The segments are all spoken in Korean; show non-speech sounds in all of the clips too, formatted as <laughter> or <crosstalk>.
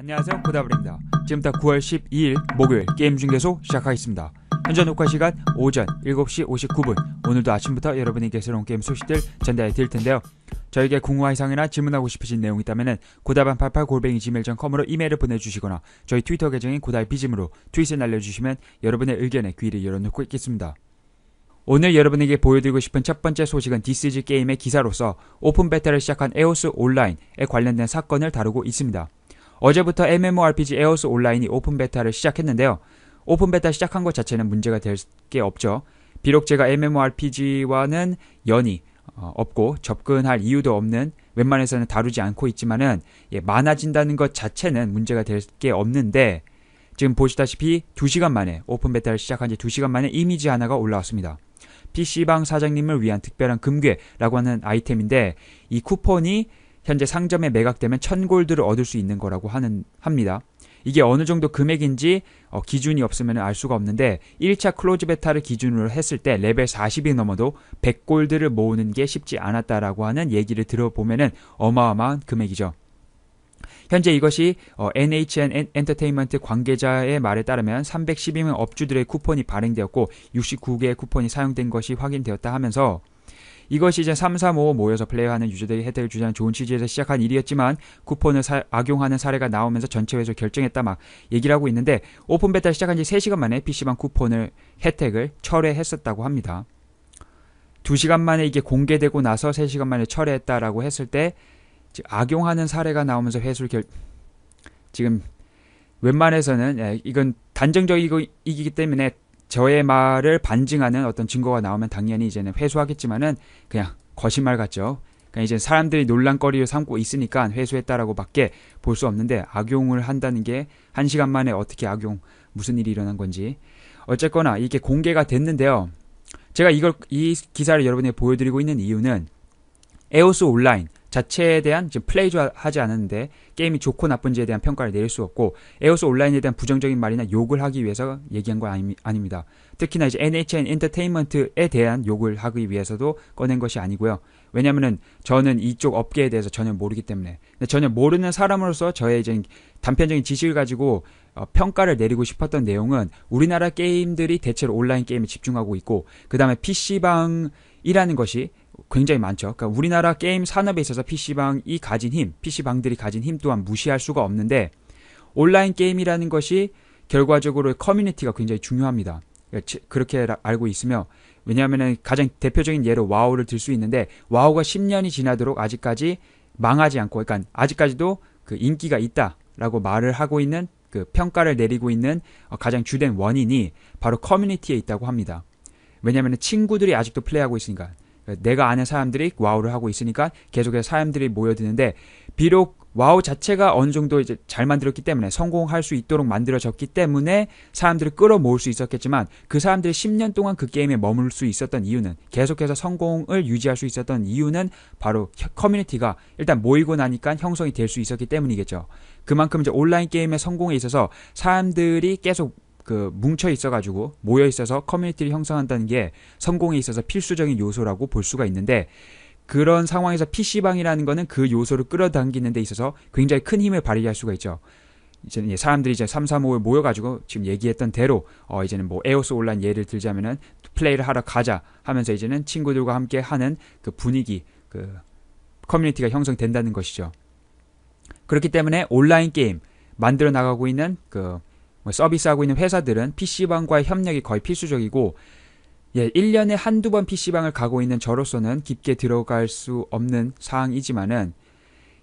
안녕하세요 고다블입니다 지금부터 9월 12일 목요일 게임 중계소 시작하겠습니다 현재 녹화 시간 오전 7시 59분 오늘도 아침부터 여러분에게 새로운 게임 소식들 전달해 드릴 텐데요 저에게 궁금한 이상이나 질문하고 싶으신 내용이 있다면 고다반 88골뱅이지밀.com으로 이메일을 보내주시거나 저희 트위터 계정인 고다비짐으로 트윗을 날려주시면 여러분의 의견에 귀를 열어놓고 있겠습니다 오늘 여러분에게 보여드리고 싶은 첫 번째 소식은 디스지 게임의 기사로서 오픈 베타를 시작한 에오스 온라인에 관련된 사건을 다루고 있습니다. 어제부터 MMORPG 에어스 온라인이 오픈 베타를 시작했는데요. 오픈 베타 시작한 것 자체는 문제가 될 게 없죠. 비록 제가 MMORPG와는 연이 어, 없고 접근할 이유도 없는 웬만해서는 다루지 않고 있지만은 예, 많아진다는 것 자체는 문제가 될 게 없는데 지금 보시다시피 2시간 만에 오픈 베타를 시작한 지 2시간 만에 이미지 하나가 올라왔습니다. PC방 사장님을 위한 특별한 금괴라고 하는 아이템인데 이 쿠폰이 현재 상점에 매각되면 1000골드를 얻을 수 있는 거라고 하는 합니다. 이게 어느 정도 금액인지 어, 기준이 없으면 알 수가 없는데 1차 클로즈 베타를 기준으로 했을 때 레벨 40이 넘어도 100골드를 모으는 게 쉽지 않았다라고 하는 얘기를 들어보면 어마어마한 금액이죠. 현재 이것이 어, NHN 엔터테인먼트 관계자의 말에 따르면 312명 업주들의 쿠폰이 발행되었고 69개의 쿠폰이 사용된 것이 확인되었다 하면서 이것이 이제 335 모여서 플레이하는 유저들이 혜택을 주자는 좋은 취지에서 시작한 일이었지만 쿠폰을 사, 악용하는 사례가 나오면서 전체 회수 결정했다 막 얘기를 하고 있는데 오픈 베타 시작한 지 3시간 만에 PC방 쿠폰을 혜택을 철회했었다고 합니다. 2시간 만에 이게 공개되고 나서 3시간 만에 철회했다라고 했을 때 악용하는 사례가 나오면서 회수를 결 지금 웬만해서는 예, 이건 단정적이기 때문에 저의 말을 반증하는 어떤 증거가 나오면 당연히 이제는 회수하겠지만은 그냥 거짓말 같죠. 그냥 그러니까 이제 사람들이 논란거리를 삼고 있으니까 회수했다라고밖에 볼 수 없는데 악용을 한다는 게 한 시간 만에 어떻게 악용 무슨 일이 일어난 건지 어쨌거나 이게 공개가 됐는데요. 제가 이걸 이 기사를 여러분에게 보여드리고 있는 이유는 에오스 온라인 자체에 대한 지금 플레이하지 않았는데 게임이 좋고 나쁜지에 대한 평가를 내릴 수 없고 에오스 온라인에 대한 부정적인 말이나 욕을 하기 위해서 얘기한 건 아니, 아닙니다. 특히나 이제 NHN 엔터테인먼트에 대한 욕을 하기 위해서도 꺼낸 것이 아니고요. 왜냐면은 저는 이쪽 업계에 대해서 전혀 모르기 때문에 전혀 모르는 사람으로서 저의 이제 단편적인 지식을 가지고 어, 평가를 내리고 싶었던 내용은 우리나라 게임들이 대체로 온라인 게임에 집중하고 있고 그 다음에 PC방이라는 것이 굉장히 많죠. 그러니까 우리나라 게임 산업에 있어서 PC방이 가진 힘, PC방들이 가진 힘 또한 무시할 수가 없는데 온라인 게임이라는 것이 결과적으로 커뮤니티가 굉장히 중요합니다. 그러니까 그렇게 알고 있으며 왜냐하면 가장 대표적인 예로 와우를 들 수 있는데 와우가 10년이 지나도록 아직까지 망하지 않고 그러니까 아직까지도 그 인기가 있다라고 말을 하고 있는 그 평가를 내리고 있는 어, 가장 주된 원인이 바로 커뮤니티에 있다고 합니다. 왜냐하면 친구들이 아직도 플레이하고 있으니까 내가 아는 사람들이 와우를 하고 있으니까 계속해서 사람들이 모여드는데 비록 와우 자체가 어느 정도 이제 잘 만들었기 때문에 성공할 수 있도록 만들어졌기 때문에 사람들을 끌어모을 수 있었겠지만 그 사람들이 10년 동안 그 게임에 머물 수 있었던 이유는 계속해서 성공을 유지할 수 있었던 이유는 바로 커뮤니티가 일단 모이고 나니까 형성이 될 수 있었기 때문이겠죠. 그만큼 이제 온라인 게임의 성공에 있어서 사람들이 계속 그 뭉쳐 있어가지고 모여 있어서 커뮤니티를 형성한다는 게 성공에 있어서 필수적인 요소라고 볼 수가 있는데 그런 상황에서 PC방이라는 거는 그 요소를 끌어당기는 데 있어서 굉장히 큰 힘을 발휘할 수가 있죠. 이제 사람들이 이제 335에 모여가지고 지금 얘기했던 대로 어 이제는 뭐 에오스 온라인 예를 들자면은 플레이를 하러 가자 하면서 이제는 친구들과 함께 하는 그 분위기 그 커뮤니티가 형성된다는 것이죠. 그렇기 때문에 온라인 게임 만들어 나가고 있는 그뭐 서비스하고 있는 회사들은 PC방과의 협력이 거의 필수적이고 예, 1년에 한두 번 PC방을 가고 있는 저로서는 깊게 들어갈 수 없는 사항이지만은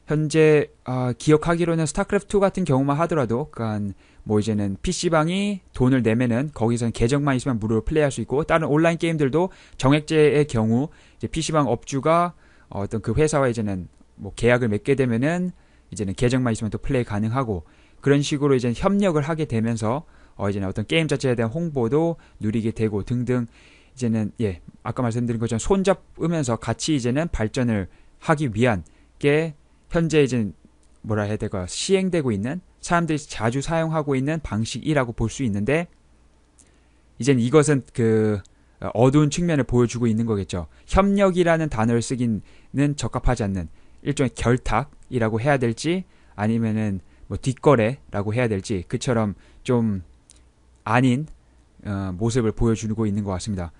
현재 아, 기억하기로는 스타크래프트 2 같은 경우만 하더라도 그러뭐 이제는 PC방이 돈을 내면은 거기서는 계정만 있으면 무료로 플레이할 수 있고 다른 온라인 게임들도 정액제의 경우 이제 PC방 업주가 어, 어떤 그 회사와 이제는 뭐 계약을 맺게 되면은 이제는 계정만 있으면 또 플레이 가능하고 그런 식으로 이제 협력을 하게 되면서 어 이제는 어떤 게임 자체에 대한 홍보도 누리게 되고 등등 이제는 예 아까 말씀드린 것처럼 손잡으면서 같이 이제는 발전을 하기 위한 게 현재 이제 뭐라 해야 될까 시행되고 있는 사람들이 자주 사용하고 있는 방식이라고 볼 수 있는데 이젠 이것은 그 어, 어두운 측면을 보여주고 있는 거겠죠. 협력이라는 단어를 쓰기는 적합하지 않는 일종의 결탁이라고 해야 될지 아니면은 뭐 뒷거래라고 해야 될지 그처럼 좀 아닌 어, 모습을 보여주고 있는 것 같습니다.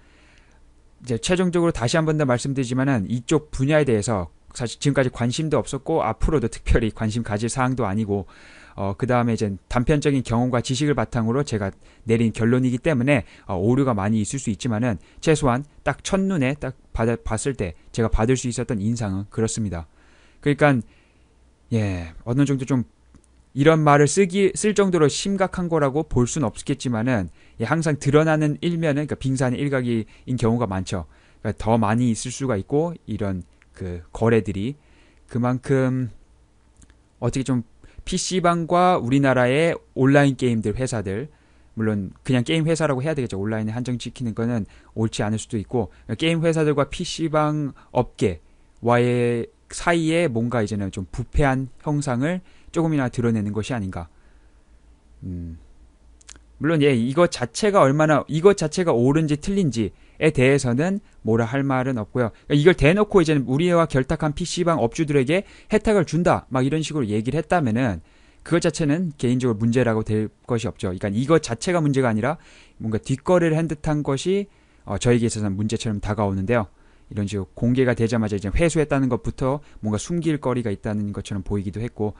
이제 최종적으로 다시 한 번 더 말씀드리지만은 이쪽 분야에 대해서 사실 지금까지 관심도 없었고 앞으로도 특별히 관심 가질 사항도 아니고 어, 그 다음에 이제 단편적인 경험과 지식을 바탕으로 제가 내린 결론이기 때문에 어, 오류가 많이 있을 수 있지만은 최소한 딱 첫눈에 딱 받아, 봤을 때 제가 받을 수 있었던 인상은 그렇습니다. 그러니까 예 어느 정도 좀 이런 말을 쓰기 쓸 정도로 심각한 거라고 볼 수는 없겠지만은 예, 항상 드러나는 일면은 그러니까 빙산의 일각인 경우가 많죠. 그러니까 더 많이 있을 수가 있고 이런 그 거래들이 그만큼 어떻게 좀 PC방과 우리나라의 온라인 게임들 회사들 물론 그냥 게임 회사라고 해야 되겠죠. 온라인에 한정시키는 거는 옳지 않을 수도 있고 그러니까 게임 회사들과 PC방 업계와의 사이에 뭔가 이제는 좀 부패한 형상을 조금이나 드러내는 것이 아닌가. 음. 물론 예, 이것 자체가 얼마나 이것 자체가 옳은지 틀린지에 대해서는 뭐라 할 말은 없고요. 그러니까 이걸 대놓고 이제는 우리와 결탁한 PC방 업주들에게 혜택을 준다. 막 이런 식으로 얘기를 했다면은 그것 자체는 개인적으로 문제라고 될 것이 없죠. 그러니까 이것 자체가 문제가 아니라 뭔가 뒷거래를 한 듯한 것이 어, 저에게 있어서는 문제처럼 다가오는데요. 이런 식으로 공개가 되자마자 이제 회수했다는 것부터 뭔가 숨길 거리가 있다는 것처럼 보이기도 했고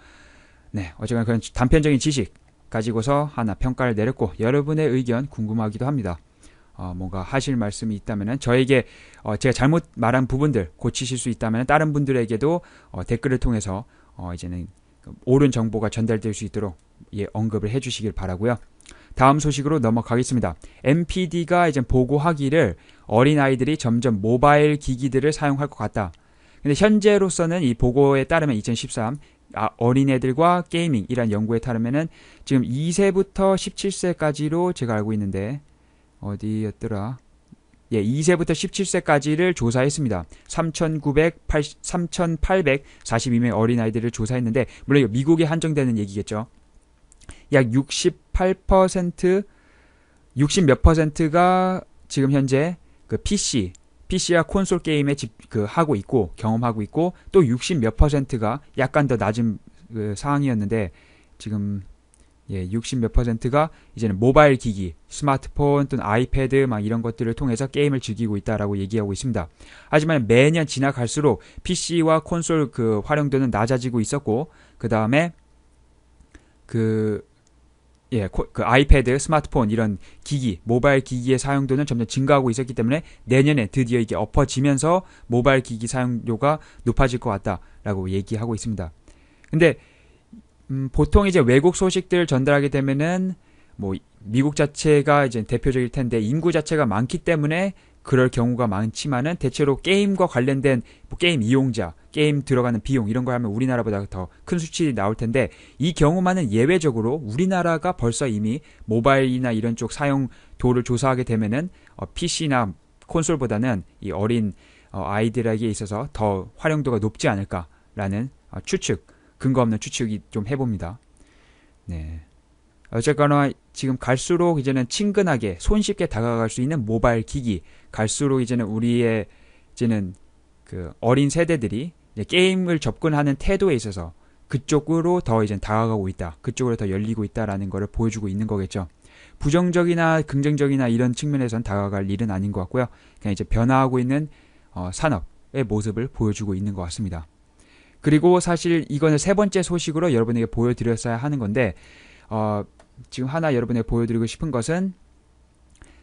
네, 어쨌든 그런 단편적인 지식 가지고서 하나 평가를 내렸고 여러분의 의견 궁금하기도 합니다. 어, 뭔가 하실 말씀이 있다면 저에게 어, 제가 잘못 말한 부분들 고치실 수 있다면 다른 분들에게도 어, 댓글을 통해서 어, 이제는 그 옳은 정보가 전달될 수 있도록 예, 언급을 해주시길 바라고요. 다음 소식으로 넘어가겠습니다. MPD가 이제 보고하기를 어린 아이들이 점점 모바일 기기들을 사용할 것 같다. 근데 현재로서는 이 보고에 따르면 2013 아, 어린애들과 게이밍이란 연구에 따르면은 지금 2세부터 17세까지로 제가 알고 있는데 어디였더라? 예, 2세부터 17세까지를 조사했습니다. 3,980 3,842명 어린아이들을 조사했는데 물론 이거 미국에 한정되는 얘기겠죠. 약 68% 60 몇 퍼센트가 지금 현재 그 PC PC와 콘솔 게임에 집, 그, 하고 있고, 경험하고 있고, 또 60 몇 퍼센트가 약간 더 낮은 그 상황이었는데, 지금, 예, 60 몇 퍼센트가 이제는 모바일 기기, 스마트폰 또는 아이패드 막 이런 것들을 통해서 게임을 즐기고 있다라고 얘기하고 있습니다. 하지만 매년 지나갈수록 PC와 콘솔 그 활용도는 낮아지고 있었고, 그 다음에 그 예, 그 아이패드, 스마트폰 이런 기기, 모바일 기기의 사용도는 점점 증가하고 있었기 때문에 내년에 드디어 이게 엎어지면서 모바일 기기 사용료가 높아질 것 같다라고 얘기하고 있습니다. 근데 음, 보통 이제 외국 소식들 전달하게 되면은 뭐 미국 자체가 이제 대표적일 텐데 인구 자체가 많기 때문에 그럴 경우가 많지만은 대체로 게임과 관련된 뭐 게임 이용자, 게임 들어가는 비용 이런 걸 하면 우리나라보다 더 큰 수치 나올 텐데 이 경우만은 예외적으로 우리나라가 벌써 이미 모바일이나 이런 쪽 사용도를 조사하게 되면은 어, PC나 콘솔보다는 이 어린 어, 아이들에게 있어서 더 활용도가 높지 않을까라는 어, 추측, 근거 없는 추측이 좀 해봅니다. 네. 어쨌거나 지금 갈수록 이제는 친근하게 손쉽게 다가갈 수 있는 모바일 기기 갈수록 이제는 우리의 이제는 그 어린 세대들이 게임을 접근하는 태도에 있어서 그쪽으로 더 이제 다가가고 있다. 그쪽으로 더 열리고 있다라는 것을 보여주고 있는 거겠죠. 부정적이나 긍정적이나 이런 측면에선 다가갈 일은 아닌 것 같고요. 그냥 이제 변화하고 있는 어, 산업의 모습을 보여주고 있는 것 같습니다. 그리고 사실 이거는 세 번째 소식으로 여러분에게 보여드렸어야 하는 건데 어, 지금 하나 여러분의 보여드리고 싶은 것은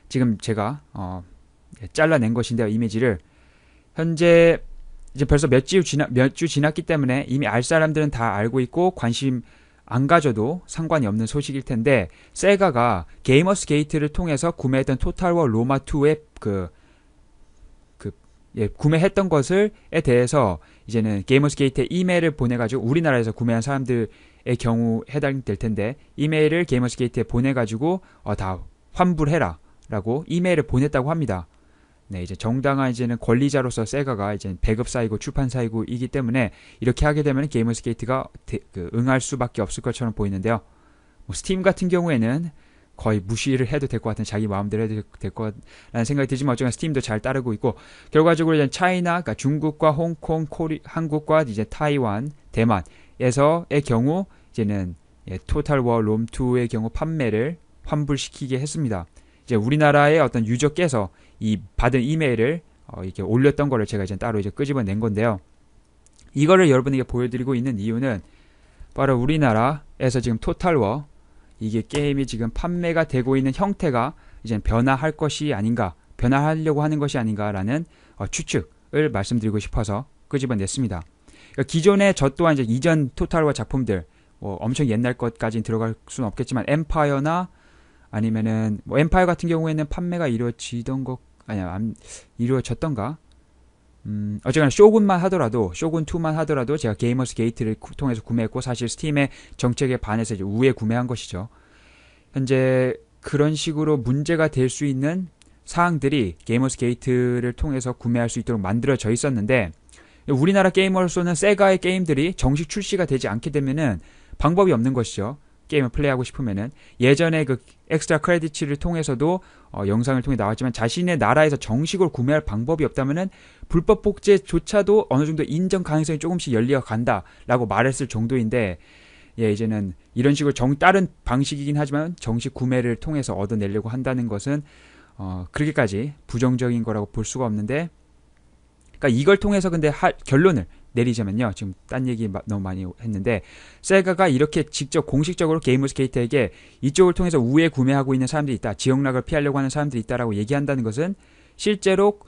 지금 제가 어, 예, 잘라낸 것인데요. 이미지를 현재 이제 벌써 몇 주 지나 몇주 지났기 때문에 이미 알 사람들은 다 알고 있고 관심 안 가져도 상관이 없는 소식일 텐데 세가가 게이머스 게이트를 통해서 구매했던 토탈워 로마 2의 그, 그 예, 구매했던 것을에 대해서 이제는 게이머스 게이트에 이메일을 보내가지고 우리나라에서 구매한 사람들 게이머스게이트의 경우 해당될 텐데 이메일을 게이머스게이트에 보내가지고 어, 다 환불해라 라고 이메일을 보냈다고 합니다. 네, 이제 정당한 이제는 권리자로서 세가가 이제 배급사이고 출판사이고 이기 때문에 이렇게 하게 되면 게이머스게이트가 그 응할 수밖에 없을 것처럼 보이는데요. 뭐 스팀 같은 경우에는 거의 무시를 해도 될 것 같은 자기 마음대로 해도 될 것라는 생각이 들지만 어쨌건 스팀도 잘 따르고 있고 결과적으로 이제 차이나 그러니까 중국과 홍콩, 코리, 한국과 이제 타이완, 대만 에서의 경우 이제는 예, 토탈 워 롬2의 경우 판매를 환불시키게 했습니다. 이제 우리나라의 어떤 유저께서 이 받은 이메일을 어, 이렇게 올렸던 거를 제가 이제 따로 이제 끄집어낸 건데요. 이거를 여러분에게 보여드리고 있는 이유는 바로 우리나라에서 지금 토탈워 이게 게임이 지금 판매가 되고 있는 형태가 이제 변화할 것이 아닌가 변화하려고 하는 것이 아닌가라는 어, 추측을 말씀드리고 싶어서 끄집어냈습니다. 그러니까 기존에 저 또한 이제 이전 토탈워 작품들 뭐 엄청 옛날 것까지는 들어갈 수는 없겠지만 엠파이어나 아니면은 뭐 엠파이어 같은 경우에는 판매가 이루어지던 것 아니야 안, 이루어졌던가 음, 어쨌거나 쇼군만 하더라도 쇼군 2만 하더라도 제가 게이머스 게이트를 통해서 구매했고 사실 스팀의 정책에 반해서 이제 우회 구매한 것이죠. 현재 그런 식으로 문제가 될 수 있는 사항들이 게이머스 게이트를 통해서 구매할 수 있도록 만들어져 있었는데 우리나라 게이머로서는 세가의 게임들이 정식 출시가 되지 않게 되면은 방법이 없는 것이죠. 게임을 플레이하고 싶으면은 예전에 그 엑스트라 크레딧을 통해서도 어, 영상을 통해 나왔지만 자신의 나라에서 정식으로 구매할 방법이 없다면은 불법 복제조차도 어느 정도 인정 가능성이 조금씩 열려 간다라고 말했을 정도인데 예 이제는 이런 식으로 정 다른 방식이긴 하지만 정식 구매를 통해서 얻어내려고 한다는 것은 어, 그렇게까지 부정적인 거라고 볼 수가 없는데 그러니까 이걸 통해서 근데 할 결론을 내리자면요. 지금 딴 얘기 너무 많이 했는데 세가가 이렇게 직접 공식적으로 게이머 스케이트에게 이쪽을 통해서 우회 구매하고 있는 사람들이 있다. 지역락을 피하려고 하는 사람들이 있다라고 얘기한다는 것은 실제로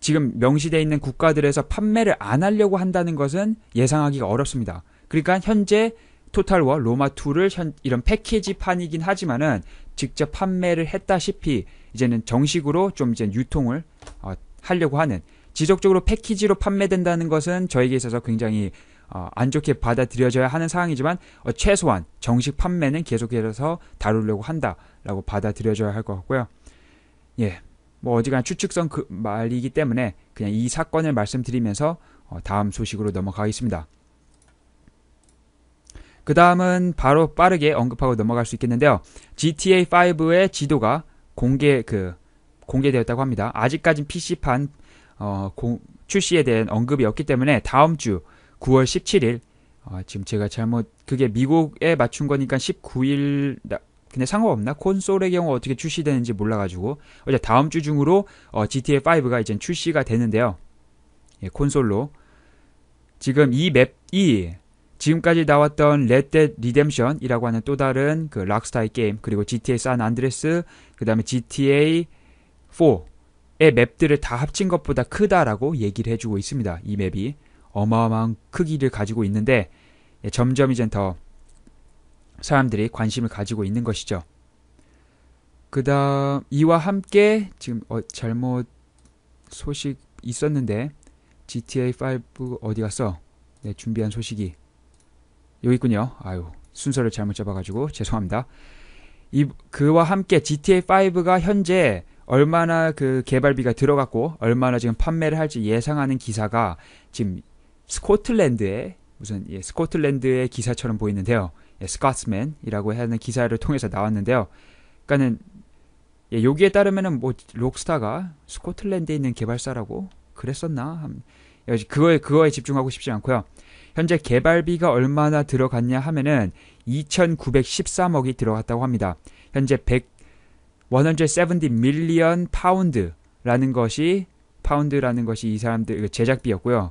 지금 명시되어 있는 국가들에서 판매를 안 하려고 한다는 것은 예상하기가 어렵습니다. 그러니까 현재 토탈워 로마2를 이런 패키지판이긴 하지만은 직접 판매를 했다시피 이제는 정식으로 좀 이제 유통을 어, 하려고 하는 지속적으로 패키지로 판매된다는 것은 저에게 있어서 굉장히 어, 안 좋게 받아들여져야 하는 상황이지만 어, 최소한 정식 판매는 계속해서 다루려고 한다라고 받아들여져야 할 것 같고요. 예, 뭐 어지간 한 추측성 그 말이기 때문에 그냥 이 사건을 말씀드리면서 어, 다음 소식으로 넘어가겠습니다. 그 다음은 바로 빠르게 언급하고 넘어갈 수 있겠는데요. GTA 5의 지도가 공개 그 공개되었다고 합니다. 아직까진 PC판 어, 공, 출시에 대한 언급이 없기 때문에 다음 주 9월 17일 어, 지금 제가 잘못 그게 미국에 맞춘 거니까 19일 나, 근데 상관없나? 콘솔의 경우 어떻게 출시되는지 몰라가지고 어제 다음 주 중으로 어, GTA 5가 이제 출시가 되는데요. 예, 콘솔로 지금 이 맵이 지금까지 나왔던 레드 리뎀션이라고 하는 또 다른 그 락스타의 게임 그리고 GTA 산 안드레스 그 다음에 GTA 4 맵들을 다 합친 것보다 크다라고 얘기를 해주고 있습니다. 이 맵이 어마어마한 크기를 가지고 있는데 예, 점점 이젠 더 사람들이 관심을 가지고 있는 것이죠. 그다음 이와 함께 지금 어, 잘못 소식 있었는데 GTA 5 어디 갔어? 네, 준비한 소식이 여기 있군요. 아유 순서를 잘못 잡아가지고 죄송합니다. 이, 그와 함께 GTA 5가 현재 얼마나 그 개발비가 들어갔고 얼마나 지금 판매를 할지 예상하는 기사가 지금 스코틀랜드의 무슨 예, 스코틀랜드의 기사처럼 보이는데요. 예, 스카츠맨이라고 하는 기사를 통해서 나왔는데요. 그러니까는 예, 여기에 따르면은 뭐 록스타가 스코틀랜드에 있는 개발사라고 그랬었나? 예, 그거에 그거에 집중하고 싶지 않고요. 현재 개발비가 얼마나 들어갔냐 하면은 2,913억이 들어갔다고 합니다. 현재 170 밀리언 파운드라는 것이 파운드라는 것이 이 사람들 제작비였고요.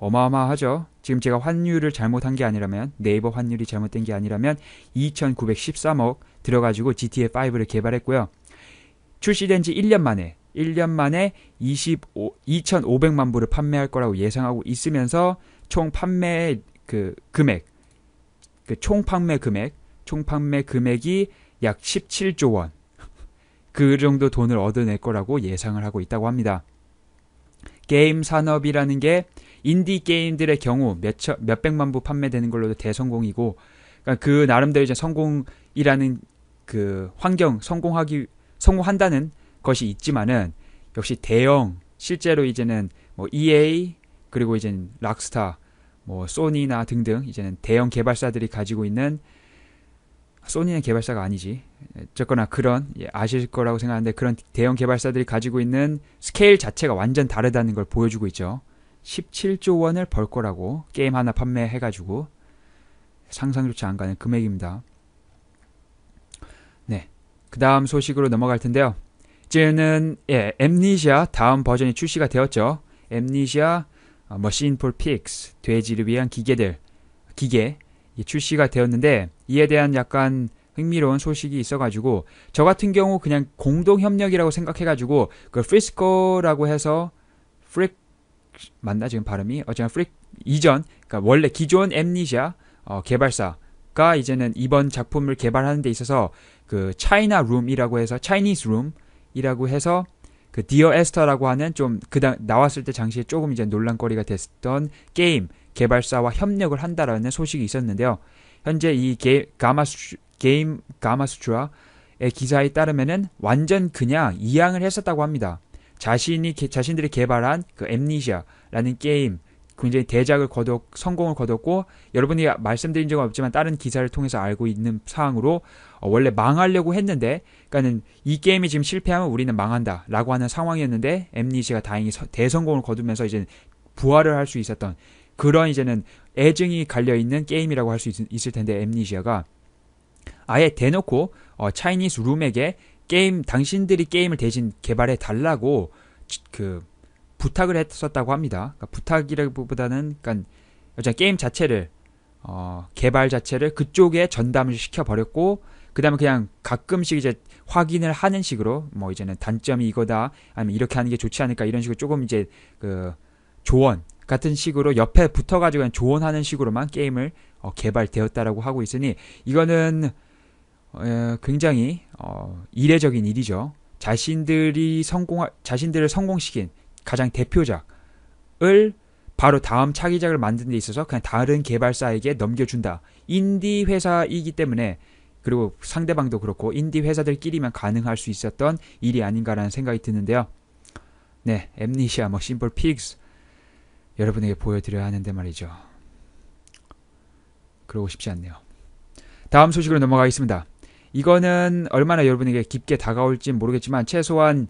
어마어마하죠. 지금 제가 환율을 잘못한 게 아니라면 네이버 환율이 잘못된 게 아니라면 2,913억 들어가지고 GTA 5를 개발했고요. 출시된 지 1년 만에 1년 만에 25, 2,500만 부를 판매할 거라고 예상하고 있으면서 총 판매 그 금액 그 총 판매 금액 총 판매 금액이 약 17조 원그 정도 돈을 얻어낼 거라고 예상을 하고 있다고 합니다. 게임 산업이라는 게 인디 게임들의 경우 몇 천, 몇백만 부 판매되는 걸로도 대성공이고 그러니까 그 나름대로 이제 성공이라는 그 환경 성공하기 성공한다는 것이 있지만은 역시 대형 실제로 이제는 뭐 EA 그리고 이제 락스타 뭐 소니나 등등 이제는 대형 개발사들이 가지고 있는 소니는 개발사가 아니지 어쨌거나 그런 예, 아실 거라고 생각하는데 그런 대형 개발사들이 가지고 있는 스케일 자체가 완전 다르다는 걸 보여주고 있죠. 17조 원을 벌 거라고 게임 하나 판매해가지고 상상조차 안 가는 금액입니다. 네, 그 다음 소식으로 넘어갈 텐데요. 이제는 예, 엠니시아 다음 버전이 출시가 되었죠. 엠니시아 어, 머신 폴 픽스 돼지를 위한 기계들 기계 출시가 되었는데 이에 대한 약간 흥미로운 소식이 있어가지고 저 같은 경우 그냥 공동 협력이라고 생각해가지고 그 프리스코라고 해서 프릭 맞나 지금 발음이 어쨌든 프릭 이전 그러니까 원래 기존 엠니시아 어, 개발사가 이제는 이번 작품을 개발하는 데 있어서 그 차이나 룸이라고 해서 차이니스 룸이라고 해서 그 디어 에스터라고 하는 좀 그당 나왔을 때 당시에 조금 이제 논란거리가 됐던 게임 개발사와 협력을 한다라는 소식이 있었는데요. 현재 이 게, 가마수, 게임 가마수추와의 기사에 따르면은 완전 그냥 이양을 했었다고 합니다. 자신이 게, 자신들이 개발한 그 엠니시아라는 게임 굉장히 대작을 거뒀 성공을 거뒀고 여러분이 말씀드린 적은 없지만 다른 기사를 통해서 알고 있는 사항으로 어, 원래 망하려고 했는데 그러니까는 이 게임이 지금 실패하면 우리는 망한다라고 하는 상황이었는데 엠니시가 아 다행히 서, 대성공을 거두면서 이제 부활을 할 수 있었던 그런 이제는 애증이 갈려 있는 게임이라고 할 수 있을 텐데 엠니시아가 아예 대놓고 어, 차이니스 룸에게 게임 당신들이 게임을 대신 개발해 달라고 그 부탁을 했었다고 합니다. 그러니까 부탁이라기보다는 그러니까 게임 자체를 어, 개발 자체를 그쪽에 전담을 시켜 버렸고 그다음에 그냥 가끔씩 이제 확인을 하는 식으로 뭐 이제는 단점이 이거다 아니면 이렇게 하는 게 좋지 않을까 이런 식으로 조금 이제 그 조언 같은 식으로 옆에 붙어가지고 그냥 조언하는 식으로만 게임을 어, 개발되었다라고 하고 있으니 이거는 어, 굉장히 어, 이례적인 일이죠. 자신들이 성공 자신들을 성공시킨 가장 대표작을 바로 다음 차기작을 만드는 데 있어서 그냥 다른 개발사에게 넘겨준다. 인디 회사이기 때문에 그리고 상대방도 그렇고 인디 회사들끼리만 가능할 수 있었던 일이 아닌가라는 생각이 드는데요. 네, 엠니시아, 뭐 심플 픽스, 여러분에게 보여드려야 하는데 말이죠. 그러고 싶지 않네요. 다음 소식으로 넘어가겠습니다. 이거는 얼마나 여러분에게 깊게 다가올지 모르겠지만 최소한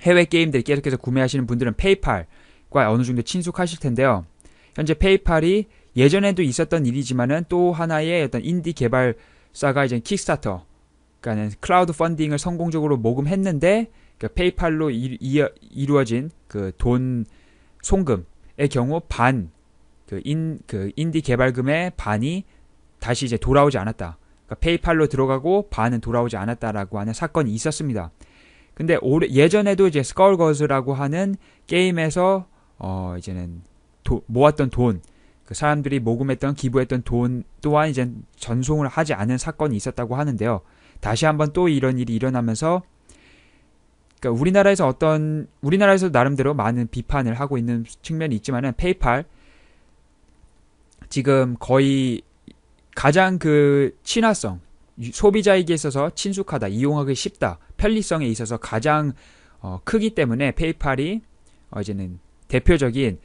해외 게임들 계속해서 구매하시는 분들은 페이팔과 어느 정도 친숙하실 텐데요. 현재 페이팔이 예전에도 있었던 일이지만은 또 하나의 어떤 인디 개발사가 이제 킥스타터, 그러니까는 클라우드 펀딩을 성공적으로 모금했는데 그러니까 페이팔로 이, 이루어진 그 돈 송금 의 경우 반, 그 인, 그 인디 개발금의 반이 다시 이제 돌아오지 않았다. 그러니까 페이팔로 들어가고 반은 돌아오지 않았다라고 하는 사건이 있었습니다. 근데 올해, 예전에도 이제 스컬거즈라고 하는 게임에서 어, 이제는 도, 모았던 돈, 그 사람들이 모금했던 기부했던 돈 또한 이제 전송을 하지 않은 사건이 있었다고 하는데요. 다시 한번 또 이런 일이 일어나면서 그러니까 우리나라에서 어떤 우리나라에서 나름대로 많은 비판을 하고 있는 측면이 있지만은 페이팔 지금 거의 가장 그 친화성 소비자에게 있어서 친숙하다 이용하기 쉽다 편리성에 있어서 가장 어, 크기 때문에 페이팔이 어, 이제는 대표적인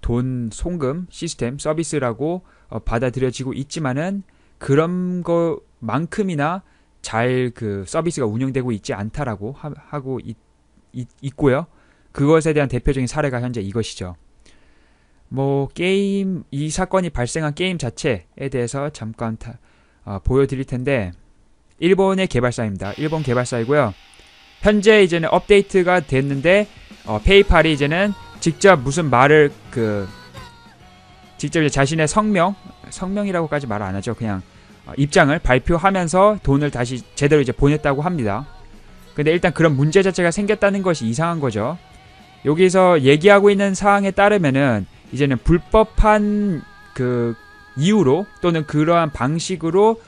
돈 송금 시스템 서비스라고 어, 받아들여지고 있지만은 그런 것만큼이나 잘그 서비스가 운영되고 있지 않다라고 하, 고 있, 있 고요 그것에 대한 대표적인 사례가 현재 이것이죠. 뭐 게임 이 사건이 발생한 게임 자체에 대해서 잠깐 타, 어, 보여드릴 텐데 일본의 개발사입니다. 일본 개발사이고요. 현재 이제는 업데이트가 됐는데 어, 페이팔이 이제는 직접 무슨 말을 그 직접 자신의 성명 성명이라고까지 말안 하죠. 그냥 아, 입장을 발표하면서 돈을 다시 제대로 이제 보냈다고 합니다. 근데 일단 그런 문제 자체가 생겼다는 것이 이상한 거죠. 여기서 얘기하고 있는 사항에 따르면은 이제는 불법한 그 이유로 또는 그러한 방식으로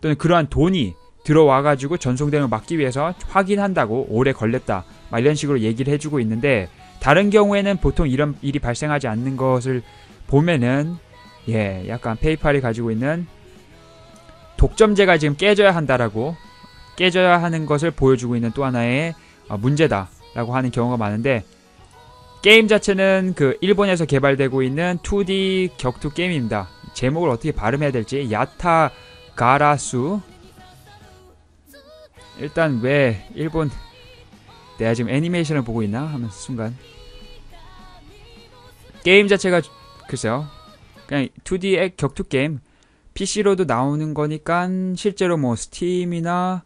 또는 그러한 돈이 들어와가지고 전송되는걸 막기 위해서 확인한다고 오래 걸렸다. 막 이런 식으로 얘기를 해주고 있는데 다른 경우에는 보통 이런 일이 발생하지 않는 것을 보면은 예, 약간 페이팔이 가지고 있는 독점제가 지금 깨져야 한다라고 깨져야 하는 것을 보여주고 있는 또 하나의 어, 문제다라고 하는 경우가 많은데 게임 자체는 그 일본에서 개발되고 있는 2D 격투 게임입니다. 제목을 어떻게 발음해야 될지 야타 가라수 일단 왜 일본 내가 지금 애니메이션을 보고 있나 하는 순간 게임 자체가 글쎄요 그냥 2D 격투 게임 PC로도 나오는 거니까 실제로 뭐 스팀이나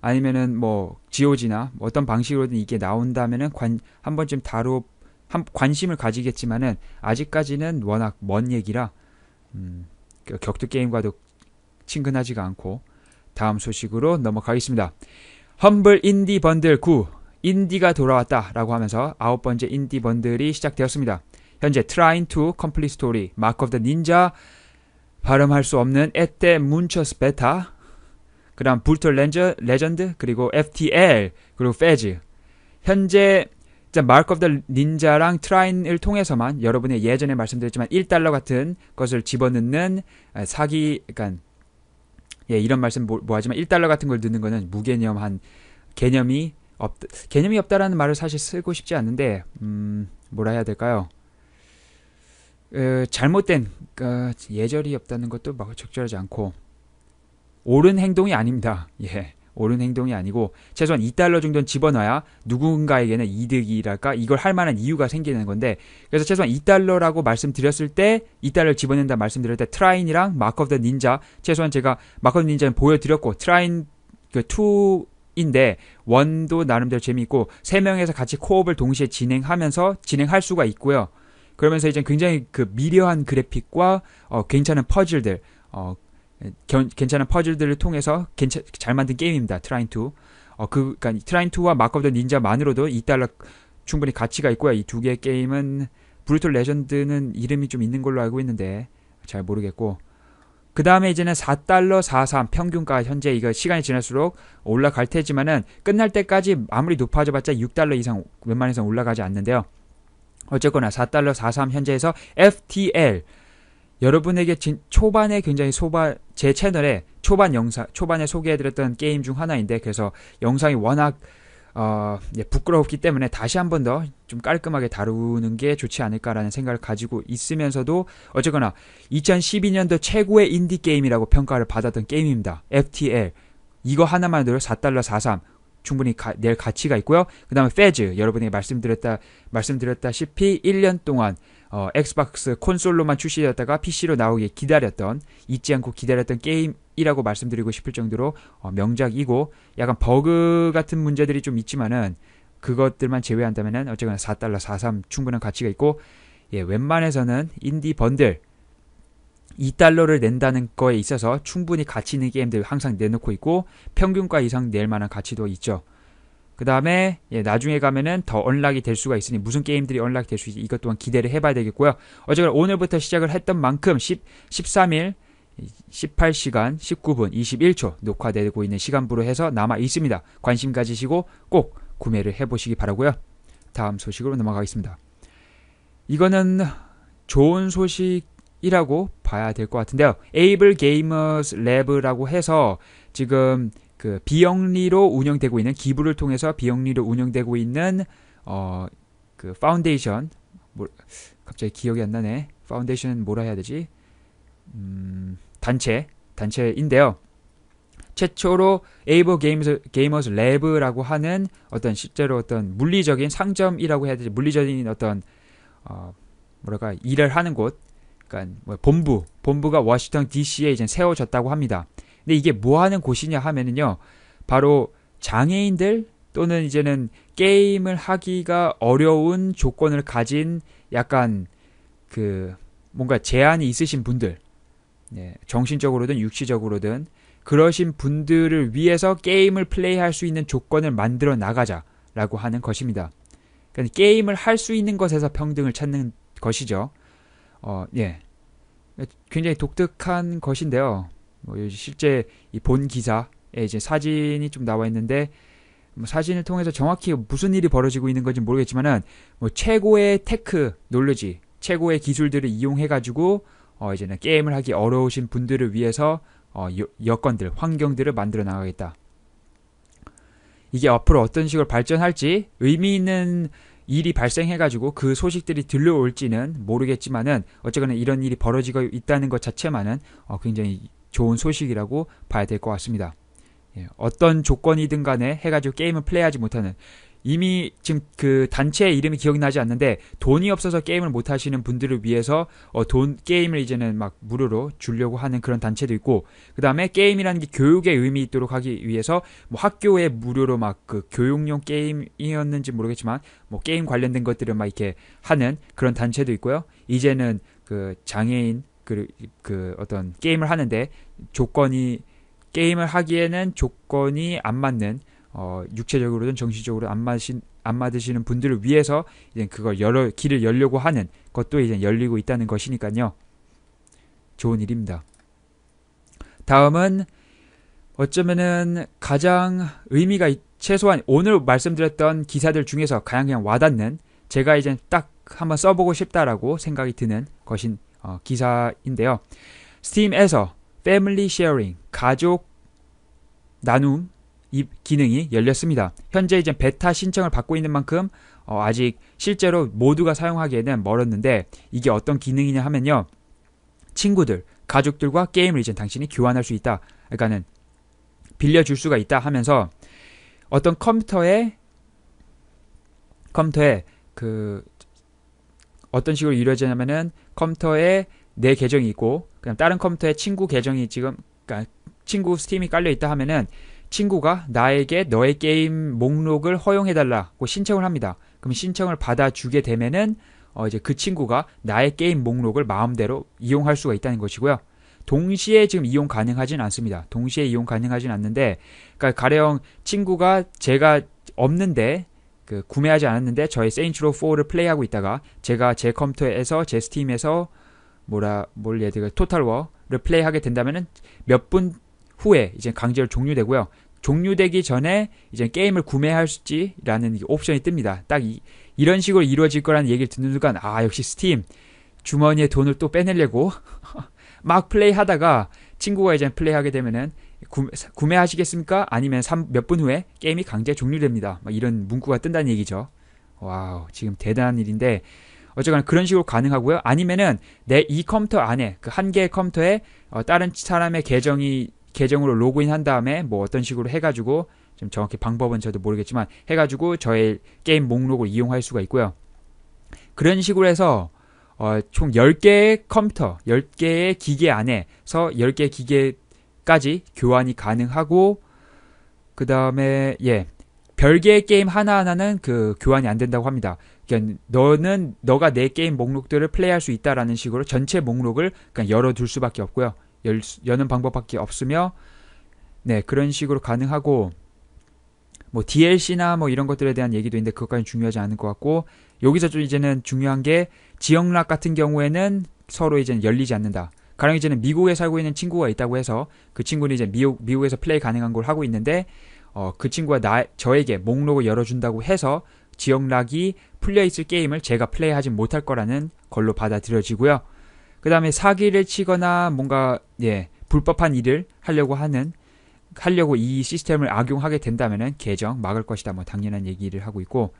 아니면은 뭐 GOG나 뭐 어떤 방식으로든 이게 나온다면은 관, 한 번쯤 다루 한, 관심을 가지겠지만은 아직까지는 워낙 먼 얘기라 음, 격투 게임과도 친근하지가 않고 다음 소식으로 넘어가겠습니다. 험블 인디 번들 9 인디가 돌아왔다라고 하면서 아홉 번째 인디 번들이 시작되었습니다. 현재 트라인 투 컴플리 스토리 마크 오브 더 닌자 발음할 수 없는 에테 문처스 베타 그다음 불터 렌저 레전드 그리고 FTL 그리고 페즈 현재 마크 오브 닌자랑 트라인을 통해서만 여러분의 예전에 말씀드렸지만 1달러 같은 것을 집어넣는 아, 사기 그러 그러니까 예, 이런 말씀 뭐, 하지만 1달러 같은 걸 넣는 거는 무개념한 개념이 없 개념이 없다라는 말을 사실 쓰고 싶지 않은데 음, 뭐라 해야 될까요? 잘못된 그러니까 예절이 없다는 것도 막 적절하지 않고 옳은 행동이 아닙니다. 예. 옳은 행동이 아니고 최소한 2달러 정도는 집어넣어야 누군가에게는 이득이랄까 이걸 할 만한 이유가 생기는 건데 그래서 최소한 2달러라고 말씀드렸을 때 2달러를 집어낸다 말씀드릴 때 트라인이랑 마크 오브 더 닌자 최소한 제가 마크 오브 닌자는 보여드렸고 트라인 그 2인데 원도 나름대로 재미있고 3명에서 같이 코업을 동시에 진행하면서 진행할 수가 있고요 그러면서 이제 굉장히 그 미려한 그래픽과 어, 괜찮은 퍼즐들, 어, 견, 괜찮은 퍼즐들을 통해서 괜찮, 잘 만든 게임입니다. 트라인 2. 어, 그, 그니까 트라인 2와 마커브 더 닌자만으로도 이달러 충분히 가치가 있고요. 이 두 개의 게임은 브루톨 레전드는 이름이 좀 있는 걸로 알고 있는데 잘 모르겠고 그 다음에 이제는 4달러 43 평균가 현재 이거 시간이 지날수록 올라갈 테지만은 끝날 때까지 아무리 높아져봤자 6달러 이상 웬만해서 올라가지 않는데요. 어쨌거나 4달러 43 현재에서 FTL 여러분에게 진, 초반에 굉장히 소바 제 채널에 초반 영상 초반에 소개해드렸던 게임 중 하나인데 그래서 영상이 워낙 어, 예, 부끄러웠기 때문에 다시 한 번 더 좀 깔끔하게 다루는 게 좋지 않을까라는 생각을 가지고 있으면서도 어쨌거나 2012년도 최고의 인디 게임이라고 평가를 받았던 게임입니다. FTL 이거 하나만으로 4달러 43 충분히 가, 낼 가치가 있고요. 그 다음에 페즈 여러분이 말씀드렸다 말씀드렸다시피 1년 동안 어, 엑스박스 콘솔로만 출시되었다가 PC로 나오길 기다렸던 잊지 않고 기다렸던 게임이라고 말씀드리고 싶을 정도로 어, 명작이고 약간 버그 같은 문제들이 좀 있지만은 그것들만 제외한다면은 어쨌거나 4달러 43 충분한 가치가 있고 예 웬만해서는 인디 번들 2달러를 낸다는 거에 있어서 충분히 가치 있는 게임들 항상 내놓고 있고 평균가 이상 낼 만한 가치도 있죠. 그 다음에 예, 나중에 가면은 더 언락이 될 수가 있으니 무슨 게임들이 언락이 될 수 있지 이것 또한 기대를 해봐야 되겠고요. 어쨌거나 오늘부터 시작을 했던 만큼 10, 13일 18시간 19분 21초 녹화되고 있는 시간부로 해서 남아 있습니다. 관심 가지시고 꼭 구매를 해보시기 바라고요. 다음 소식으로 넘어가겠습니다. 이거는 좋은 소식이라고 봐야 될 것 같은데요. 에이블 게이머스 랩이라고 해서 지금 그 비영리로 운영되고 있는 기부를 통해서 비영리로 운영되고 있는 어 그 파운데이션 뭐, 갑자기 기억이 안 나네. 파운데이션은 뭐라 해야 되지? 음, 단체 단체인데요. 최초로 에이버 게임즈, 게이머스 랩이라고 하는 어떤 실제로 어떤 물리적인 상점이라고 해야 되지 물리적인 어떤 어, 뭐랄까 일을 하는 곳 그러니까 본부, 본부가 워싱턴 D.C.에 이제 세워졌다고 합니다. 근데 이게 뭐 하는 곳이냐 하면은요, 바로 장애인들 또는 이제는 게임을 하기가 어려운 조건을 가진 약간 그 뭔가 제한이 있으신 분들, 네, 정신적으로든 육체적으로든 그러신 분들을 위해서 게임을 플레이할 수 있는 조건을 만들어 나가자라고 하는 것입니다. 그러니까 게임을 할 수 있는 것에서 평등을 찾는 것이죠. 어, 예. 굉장히 독특한 것인데요. 뭐 실제 이 본 기사에 이제 사진이 좀 나와 있는데 뭐 사진을 통해서 정확히 무슨 일이 벌어지고 있는 건지 모르겠지만은 뭐 최고의 테크놀로지, 최고의 기술들을 이용해 가지고 어 이제는 게임을 하기 어려우신 분들을 위해서 어 여건들, 환경들을 만들어 나가겠다. 이게 앞으로 어떤 식으로 발전할지 의미 있는 일이 발생해가지고 그 소식들이 들려올지는 모르겠지만은 어쨌거나 이런 일이 벌어지고 있다는 것 자체만은 어, 굉장히 좋은 소식이라고 봐야 될 것 같습니다. 예, 어떤 조건이든 간에 해가지고 게임을 플레이하지 못하는 이미 지금 그 단체의 이름이 기억이 나지 않는데 돈이 없어서 게임을 못 하시는 분들을 위해서 어 돈 게임을 이제는 막 무료로 주려고 하는 그런 단체도 있고 그다음에 게임이라는 게 교육의 의미 있도록 하기 위해서 뭐 학교에 무료로 막 그 교육용 게임이었는지 모르겠지만 뭐 게임 관련된 것들을 막 이렇게 하는 그런 단체도 있고요. 이제는 그 장애인 그, 그 어떤 게임을 하는데 조건이 게임을 하기에는 조건이 안 맞는 어, 육체적으로든 정신적으로 안 맞으신 안 맞으시는 분들을 위해서 이제 그걸 열어 길을 열려고 하는 것도 이제 열리고 있다는 것이니까요. 좋은 일입니다. 다음은 어쩌면은 가장 의미가 최소한 오늘 말씀드렸던 기사들 중에서 가장 그냥 와닿는 제가 이제 딱 한번 써보고 싶다라고 생각이 드는 것인 어, 기사인데요. 스팀에서 패밀리 쉐어링 가족 나눔 이 기능이 열렸습니다. 현재 이제 베타 신청을 받고 있는 만큼 어, 아직 실제로 모두가 사용하기에는 멀었는데 이게 어떤 기능이냐 하면요. 친구들, 가족들과 게임을 이제 당신이 교환할 수 있다. 그러니까는 빌려줄 수가 있다 하면서 어떤 컴퓨터에 컴퓨터에 그 어떤 식으로 이루어지냐면은 컴퓨터에 내 계정이 있고 그냥 다른 컴퓨터에 친구 계정이 지금 그러니까 친구 스팀이 깔려 있다 하면은 친구가 나에게 너의 게임 목록을 허용해달라고 신청을 합니다. 그럼 신청을 받아주게 되면은 어 이제 그 친구가 나의 게임 목록을 마음대로 이용할 수가 있다는 것이고요. 동시에 지금 이용 가능하진 않습니다. 동시에 이용 가능하진 않는데, 그러니까 가령 친구가 제가 없는데 그 구매하지 않았는데 저의 세인트로 4를 플레이하고 있다가 제가 제 컴퓨터에서 제 스팀에서 뭐라 뭘얘들 토탈워를 플레이하게 된다면은 몇 분 후에 이제 강제로 종료되고요. 종료되기 전에 이제 게임을 구매할지라는 옵션이 뜹니다. 딱 이, 이런 식으로 이루어질 거라는 얘기를 듣는 순간 아 역시 스팀 주머니에 돈을 또 빼내려고 <laughs> 막 플레이하다가 친구가 이제 플레이하게 되면은 구매, 하시겠습니까 아니면 몇 분 후에 게임이 강제 종료됩니다. 이런 문구가 뜬다는 얘기죠. 와우 지금 대단한 일인데 어쨌거나 그런 식으로 가능하고요. 아니면은 내 이 컴퓨터 안에 그 한 개의 컴퓨터에 어, 다른 사람의 계정이 계정으로 로그인한 다음에 뭐 어떤 식으로 해가지고 좀 정확히 방법은 저도 모르겠지만 해가지고 저의 게임 목록을 이용할 수가 있고요. 그런 식으로 해서 어, 총 10개의 컴퓨터, 10개의 기계 안에서 10개 의 기계까지 교환이 가능하고 그 다음에 예 별개의 게임 하나하나는 그 교환이 안 된다고 합니다. 그러니까 너는 너가 내 게임 목록들을 플레이할 수 있다라는 식으로 전체 목록을 그냥 열어둘 수밖에 없고요. 열, 여는 방법밖에 없으며 네 그런 식으로 가능하고 뭐 DLC나 뭐 이런 것들에 대한 얘기도 있는데 그것까지 중요하지 않은 것 같고 여기서 좀 이제는 중요한 게 지역락 같은 경우에는 서로 이제는 열리지 않는다. 가령 이제는 미국에 살고 있는 친구가 있다고 해서 그 친구는 이제 미국, 미국에서 플레이 가능한 걸 하고 있는데 어, 그 친구가 나, 저에게 목록을 열어준다고 해서 지역락이 풀려있을 게임을 제가 플레이하지 못할 거라는 걸로 받아들여지고요. 그 다음에 사기를 치거나 뭔가, 예, 불법한 일을 하려고 하는, 하려고 이 시스템을 악용하게 된다면은 계정 막을 것이다. 뭐 당연한 얘기를 하고 있고,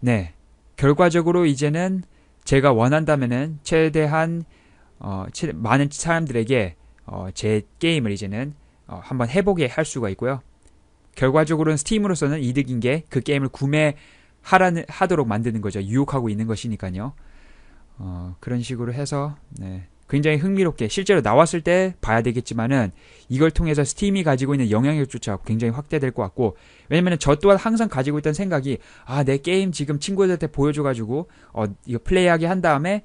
네. 결과적으로 이제는 제가 원한다면은 최대한, 어, 최, 많은 사람들에게, 어, 제 게임을 이제는, 어, 한번 해보게 할 수가 있고요. 결과적으로는 스팀으로서는 이득인 게 그 게임을 구매하라는, 하도록 만드는 거죠. 유혹하고 있는 것이니까요. 어, 그런 식으로 해서 네, 굉장히 흥미롭게 실제로 나왔을 때 봐야 되겠지만은 이걸 통해서 스팀이 가지고 있는 영향력조차 굉장히 확대될 것 같고 왜냐면은 저 또한 항상 가지고 있던 생각이 아내 게임 지금 친구들한테 보여줘가지고 어 이거 플레이하게 한 다음에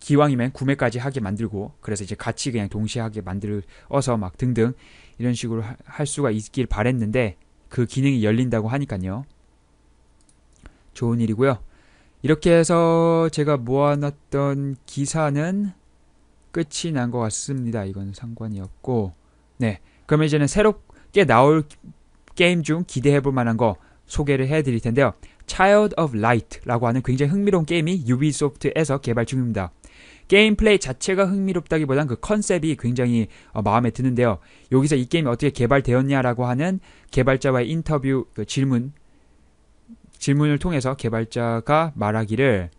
기왕이면 구매까지 하게 만들고 그래서 이제 같이 그냥 동시에 하게 만들어서 막 등등 이런 식으로 할 수가 있길 바랬는데 그 기능이 열린다고 하니까요 좋은 일이고요 이렇게 해서 제가 모아놨던 기사는 끝이 난 것 같습니다. 이건 상관이 없고. 네. 그러면 이제는 새롭게 나올 게임 중 기대해 볼 만한 거 소개를 해 드릴 텐데요. Child of Light라고 하는 굉장히 흥미로운 게임이 유비소프트에서 개발 중입니다. 게임 플레이 자체가 흥미롭다기보단 그 컨셉이 굉장히 어, 마음에 드는데요. 여기서 이 게임이 어떻게 개발되었냐라고 하는 개발자와의 인터뷰 그 질문 질문을 통해서 개발자가 말하기를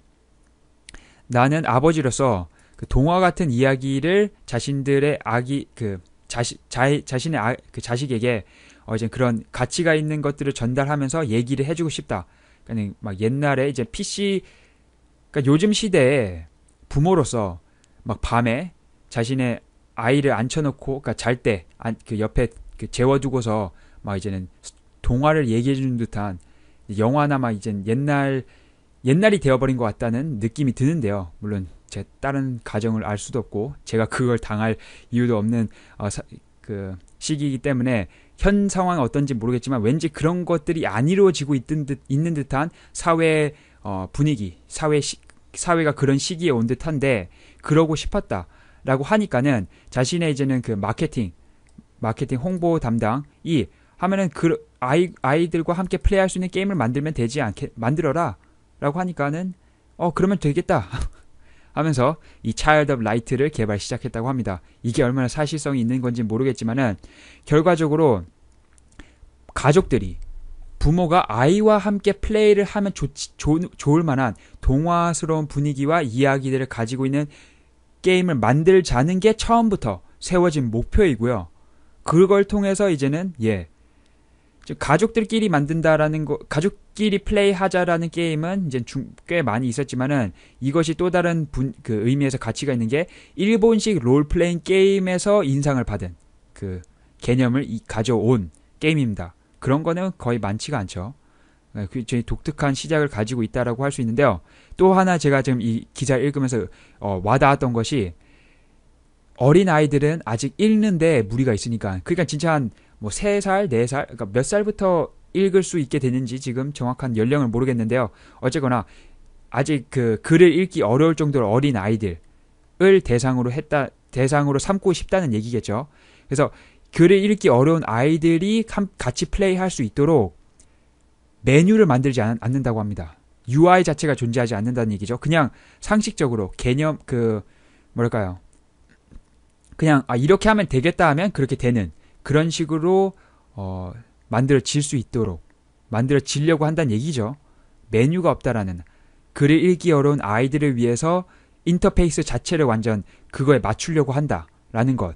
나는 아버지로서 그 동화 같은 이야기를 자신들의 아기 그 자식 자, 자신의 아, 그 자식에게 어 이제 그런 가치가 있는 것들을 전달하면서 얘기를 해주고 싶다. 그러니까 막 옛날에 이제 PC 그러니까 요즘 시대에 부모로서 막 밤에 자신의 아이를 앉혀놓고 그러니까 잘 때 그 옆에 그 재워두고서 막 이제는 동화를 얘기해주는 듯한 영화나 막 이젠 옛날 옛날이 되어버린 것 같다는 느낌이 드는데요. 물론 제 다른 가정을 알 수도 없고 제가 그걸 당할 이유도 없는 어, 사, 그 시기이기 때문에 현 상황이 어떤지 모르겠지만 왠지 그런 것들이 안 이루어지고 있던 듯 있는 듯한 사회 어, 분위기, 사회 시, 사회가 그런 시기에 온 듯한데 그러고 싶었다라고 하니까는 자신의 이제는 그 마케팅 마케팅 홍보 담당이 하면은 그 아이 아이들과 함께 플레이할 수 있는 게임을 만들면 되지 않게 만들어라라고 하니까는 어 그러면 되겠다 <laughs> 하면서 이 차일드 라이트를 개발 시작했다고 합니다. 이게 얼마나 사실성이 있는 건지 모르겠지만은 결과적으로 가족들이 부모가 아이와 함께 플레이를 하면 좋, 좋, 좋을 만한 동화스러운 분위기와 이야기들을 가지고 있는 게임을 만들자는 게 처음부터 세워진 목표이고요. 그걸 통해서 이제는 예즉 가족들끼리 만든다라는 거 가족끼리 플레이하자라는 게임은 이제 중, 꽤 많이 있었지만은 이것이 또 다른 분, 그 의미에서 가치가 있는 게 일본식 롤플레잉 게임에서 인상을 받은 그 개념을 이, 가져온 게임입니다. 그런 거는 거의 많지가 않죠. 굉장히 네, 그 독특한 시작을 가지고 있다라고 할 수 있는데요. 또 하나 제가 지금 이 기사 읽으면서 어, 와닿았던 것이 어린 아이들은 아직 읽는데 무리가 있으니까 그러니까 진짜 한뭐 3살, 4살, 그러니까 몇 살부터 읽을 수 있게 되는지 지금 정확한 연령을 모르겠는데요. 어쨌거나 아직 그 글을 읽기 어려울 정도로 어린 아이들을 대상으로 했다 대상으로 삼고 싶다는 얘기겠죠. 그래서 글을 읽기 어려운 아이들이 같이 플레이할 수 있도록 메뉴를 만들지 않, 는다고 합니다. UI 자체가 존재하지 않는다는 얘기죠. 그냥 상식적으로 개념 그 뭐랄까요? 그냥 아 이렇게 하면 되겠다 하면 그렇게 되는 그런 식으로 어, 만들어질 수 있도록 만들어지려고 한다는 얘기죠. 메뉴가 없다라는 글을 읽기 어려운 아이들을 위해서 인터페이스 자체를 완전 그거에 맞추려고 한다라는 것.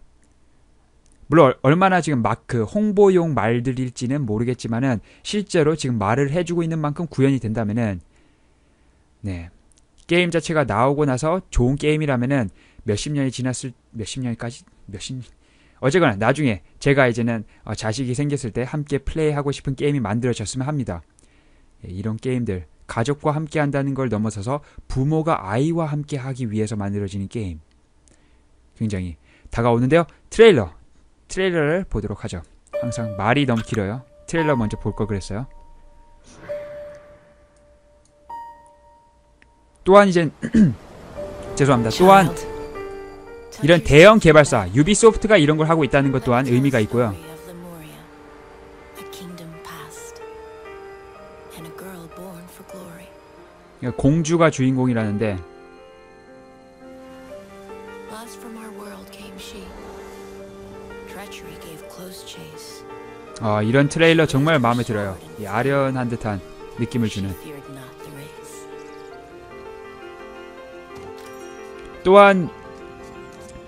물론 얼마나 지금 마크 그 홍보용 말들일지는 모르겠지만은 실제로 지금 말을 해주고 있는 만큼 구현이 된다면은 네 게임 자체가 나오고 나서 좋은 게임이라면은 몇 십 년이 지났을 몇 십 년까지 몇십 년 어쨌거나 나중에 제가 이제는 어, 자식이 생겼을 때 함께 플레이하고 싶은 게임이 만들어졌으면 합니다. 예, 이런 게임들 가족과 함께 한다는 걸 넘어서서 부모가 아이와 함께 하기 위해서 만들어지는 게임. 굉장히 다가오는데요. 트레일러. 트레일러를 보도록 하죠. 항상 말이 너무 길어요. 트레일러 먼저 볼 걸 그랬어요. 또한 이제 <clears throat> 죄송합니다. 또한 이런 대형 개발사 유비소프트가 이런 걸 하고 있다는 것 또한 의미가 있고요. 그러니까 공주가 주인공이라는데 아, 이런 트레일러 정말 마음에 들어요. 아련한 듯한 느낌을 주는 또한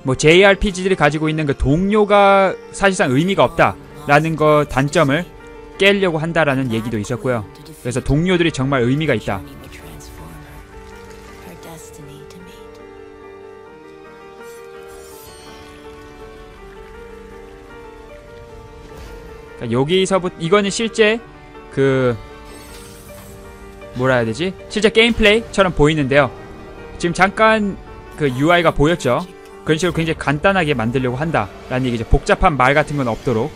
뭐 JRPG들이 가지고 있는 그 동료가 사실상 의미가 없다라는 거 단점을 깨려고 한다라는 얘기도 있었고요. 그래서 동료들이 정말 의미가 있다. 그러니까 여기서부터 이거는 실제 그 뭐라 해야 되지? 실제 게임 플레이처럼 보이는데요. 지금 잠깐 그 UI가 보였죠. 그런 식으로 굉장히 간단하게 만들려고 한다라는 얘기죠. 복잡한 말 같은 건 없도록.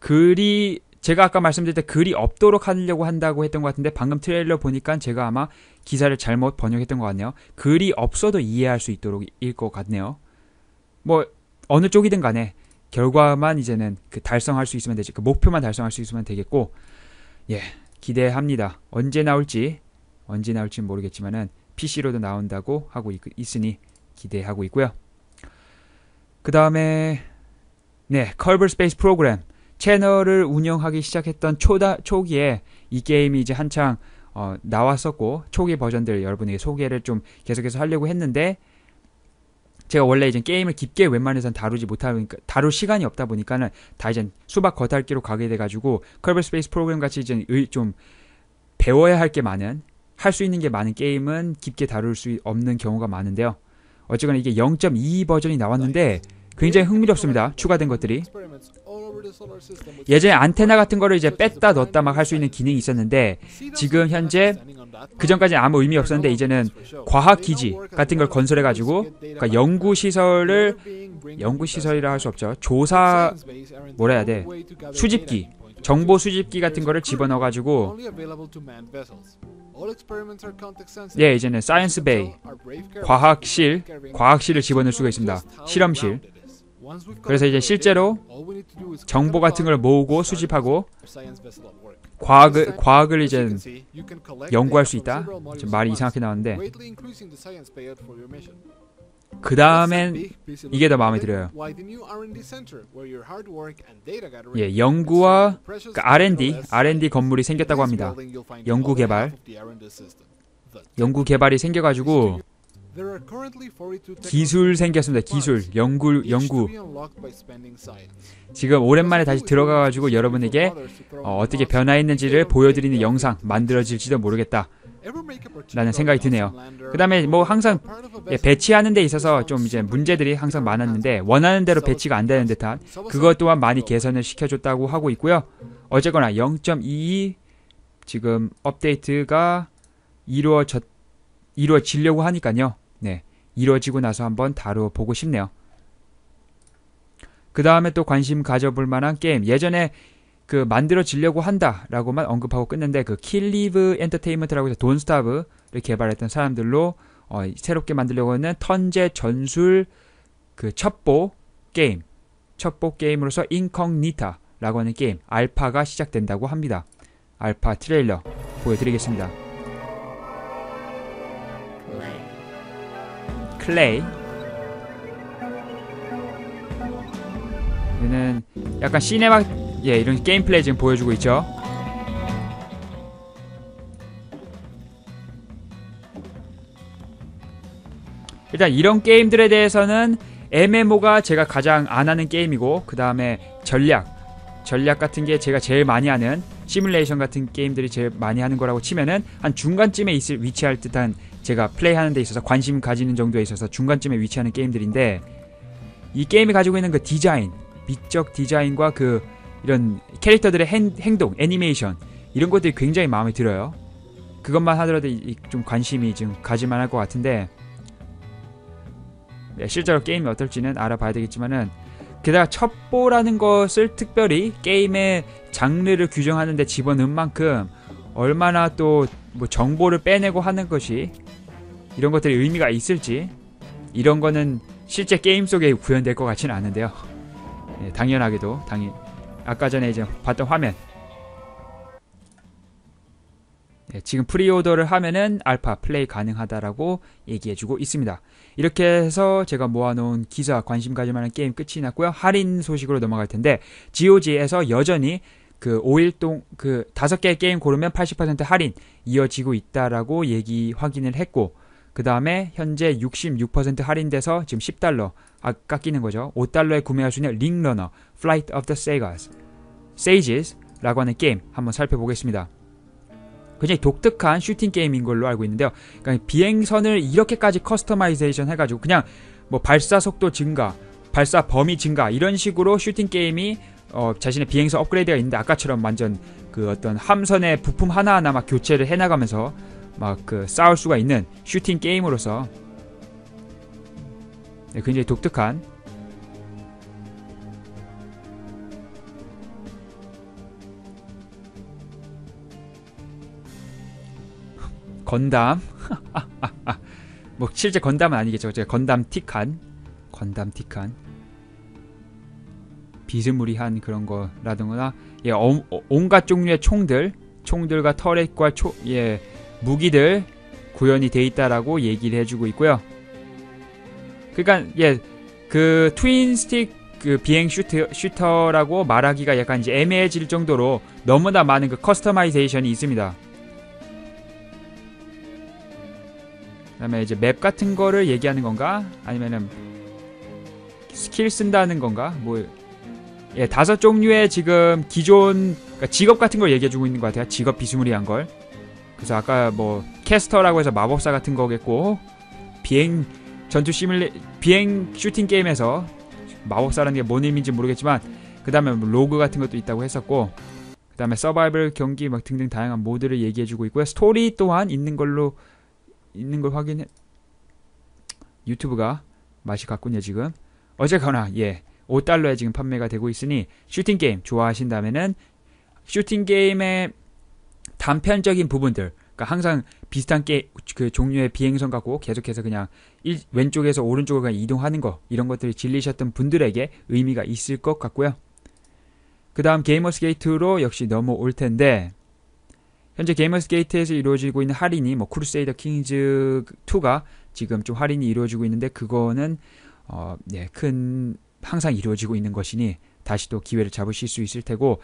글이 제가 아까 말씀드렸때 글이 없도록 하려고 한다고 했던 것 같은데 방금 트레일러 보니까 제가 아마 기사를 잘못 번역했던 것 같네요. 글이 없어도 이해할 수 있도록 일 것 같네요. 뭐 어느 쪽이든 간에 결과만 이제는 그 달성할 수 있으면 되지. 그 목표만 달성할 수 있으면 되겠고 예. 기대합니다. 언제 나올지 언제 나올지 모르겠지만은 PC로도 나온다고 하고 있, 있으니 기대하고 있고요. 그 다음에 네 컬버 스페이스 프로그램 채널을 운영하기 시작했던 초다 초기에 이 게임이 이제 한창 어, 나왔었고 초기 버전들 여러분에게 소개를 좀 계속해서 하려고 했는데 제가 원래 이제 게임을 깊게 웬만해선 다루지 못하니까 그러니까 다룰 시간이 없다 보니까는 다 이제 수박 겉핥기로 가게 돼가지고 컬버 스페이스 프로그램 같이 이제 좀 배워야 할 게 많은 할 수 있는 게 많은 게임은 깊게 다룰 수 없는 경우가 많은데요. 어쨌거나 이게 0.2 버전이 나왔는데 굉장히 흥미롭습니다. 추가된 것들이 예전에 안테나 같은 거를 이제 뺐다 넣었다 막 할 수 있는 기능이 있었는데 지금 현재 그 전까지 아무 의미 없었는데 이제는 과학 기지 같은 걸 건설해 가지고 그러니까 연구 시설을 연구 시설이라 할 수 없죠. 조사 뭐라 해야 돼? 수집기, 정보 수집기 같은 거를 집어넣어 가지고 예, 이제는 사이언스 베이, 과학실, 과학실을 집어넣을 수가 있습니다. 실험실. 그래서 이제 실제로 정보 같은 걸 모으고 수집하고 과학을, 과학을 이제 연구할 수 있다? 지금 말이 이상하게 나왔는데 그 다음엔 이게 더 마음에 들어요. 예, 연구와 그러니까 R&D, R&D 건물이 생겼다고 합니다. 연구 개발, 연구 개발이 생겨가지고 기술 생겼습니다. 기술, 연구, 연구. 지금 오랜만에 다시 들어가가지고 여러분에게 어, 떻게 변화했는지를 보여드리는 영상 만들어질지도 모르겠다. 라는 생각이 드네요. 그 다음에 뭐 항상 예, 배치하는 데 있어서 좀 이제 문제들이 항상 많았는데 원하는 대로 배치가 안 되는 듯한 그것 또한 많이 개선을 시켜줬다고 하고 있고요. 어쨌거나 0.22 지금 업데이트가 이루어졌 이루어지려고 하니까요. 네, 이루어지고 나서 한번 다뤄 보고 싶네요. 그 다음에 또 관심 가져볼 만한 게임. 예전에 그 만들어지려고 한다라고만 언급하고 끝는데 그 킬리브 엔터테인먼트라고 해서 돈스타브를 개발했던 사람들로 어, 새롭게 만들려고 하는 턴제 전술 그 첩보 게임 첩보 게임으로서 인컹니타라고 하는 게임 알파가 시작된다고 합니다. 알파 트레일러 보여드리겠습니다. 클레이 얘는 약간 시네마 예 이런 게임 플레이 지금 보여주고 있죠 일단 이런 게임들에 대해서는 MMO가 제가 가장 안 하는 게임이고 그 다음에 전략 전략 같은 게 제가 제일 많이 하는 시뮬레이션 같은 게임들이 제일 많이 하는 거라고 치면은 한 중간쯤에 있을 위치할 듯한 제가 플레이하는 데 있어서 관심 가지는 정도에 있어서 중간쯤에 위치하는 게임들인데 이 게임이 가지고 있는 그 디자인, 미적 디자인과 그 이런 캐릭터들의 행, 행동, 애니메이션 이런 것들이 굉장히 마음에 들어요. 그것만 하더라도 좀 관심이 지 가질만 할 것 같은데 네, 실제로 게임이 어떨지는 알아봐야 되겠지만은 게다가 첩보라는 것을 특별히 게임의 장르를 규정하는데 집어넣은 만큼 얼마나 또뭐 정보를 빼내고 하는 것이 이런 것들이 의미가 있을지 이런 거는 실제 게임 속에 구현될 것 같지는 않은데요. 네, 당연하게도 당연 아까 전에 이제 봤던 화면 네, 지금 프리오더를 하면은 알파 플레이 가능하다라고 얘기해주고 있습니다. 이렇게 해서 제가 모아놓은 기사 관심 가질 만한 게임 끝이 났고요. 할인 소식으로 넘어갈 텐데 GOG에서 여전히 그 5일 동그 5개의 게임 고르면 80% 할인 이어지고 있다라고 얘기 확인을 했고 그 다음에 현재 66% 할인돼서 지금 10달러 아, 깎이는 거죠. 5달러에 구매할 수 있는 링러너 Flight of the Segas Sages라고 하는 게임 한번 살펴보겠습니다. 굉장히 독특한 슈팅 게임인 걸로 알고 있는데요. 그러니까 비행선을 이렇게까지 커스터마이제이션 해가지고 그냥 뭐 발사 속도 증가, 발사 범위 증가 이런 식으로 슈팅 게임이 어, 자신의 비행사 업그레이드가 있는데 아까처럼 완전 그 어떤 함선의 부품 하나하나 막 교체를 해나가면서 막 그 싸울 수가 있는 슈팅 게임으로서 네, 굉장히 독특한 건담 <laughs> 뭐 실제 건담은 아니겠죠 제가 건담 티칸 건담 티칸 비스무리한 그런 거라든가 예, 어, 어, 온갖 종류의 총들, 총들과 터렛과 초, 예, 무기들 구현이 돼 있다라고 얘기를 해주고 있고요. 그러니까 예, 그 트윈 스틱 그 비행 슈트, 슈터라고 말하기가 약간 이제 애매해질 정도로 너무나 많은 그 커스터마이제이션이 있습니다. 그다음에 이제 맵 같은 거를 얘기하는 건가? 아니면은 스킬 쓴다는 건가? 뭐 예, 다섯 종류의 지금 기존 그러니까 직업 같은 걸 얘기해주고 있는 것 같아요. 직업 비스무리한 걸. 그래서 아까 뭐 캐스터라고 해서 마법사 같은 거겠고 비행 전투 시뮬레 비행 슈팅 게임에서 마법사라는 게 뭔 의미인지 모르겠지만 그 다음에 뭐 로그 같은 것도 있다고 했었고 그 다음에 서바이벌 경기 막 등등 다양한 모드를 얘기해주고 있고요. 스토리 또한 있는 걸로 있는 걸 확인해 유튜브가 맛이 갔군요 지금 어쨌거나 예 5달러에 지금 판매가 되고 있으니 슈팅 게임 좋아하신다면은 슈팅 게임의 단편적인 부분들 그러니까 항상 비슷한 게, 그 종류의 비행선 갖고 계속해서 그냥 일, 왼쪽에서 오른쪽으로 그냥 이동하는 거 이런 것들이 질리셨던 분들에게 의미가 있을 것 같고요. 그 다음 게이머스 게이트로 역시 넘어올 텐데 현재 게이머스 게이트에서 이루어지고 있는 할인이 뭐 크루세이더 킹즈 2가 지금 좀 할인이 이루어지고 있는데 그거는 어, 네, 큰 항상 이루어지고 있는 것이니 다시 또 기회를 잡으실 수 있을 테고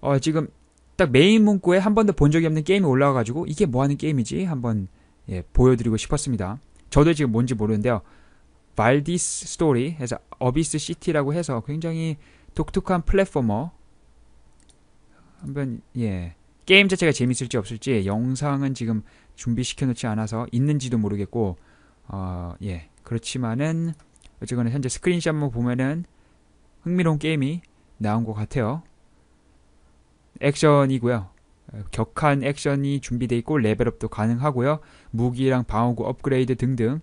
어, 지금 딱 메인 문구에 한 번도 본 적이 없는 게임이 올라와가지고 이게 뭐 하는 게임이지 한번 예, 보여드리고 싶었습니다. 저도 지금 뭔지 모르는데요. 발디스 스토리 해서 어비스 시티라고 해서 굉장히 독특한 플랫포머 한번 예 게임 자체가 재밌을지 없을지 영상은 지금 준비시켜 놓지 않아서 있는지도 모르겠고 어예 그렇지만은 어쨌거나 현재 스크린샷만 보면은 흥미로운 게임이 나온 것 같아요. 액션이고요. 어, 격한 액션이 준비되어 있고 레벨업도 가능하고요. 무기랑 방어구 업그레이드 등등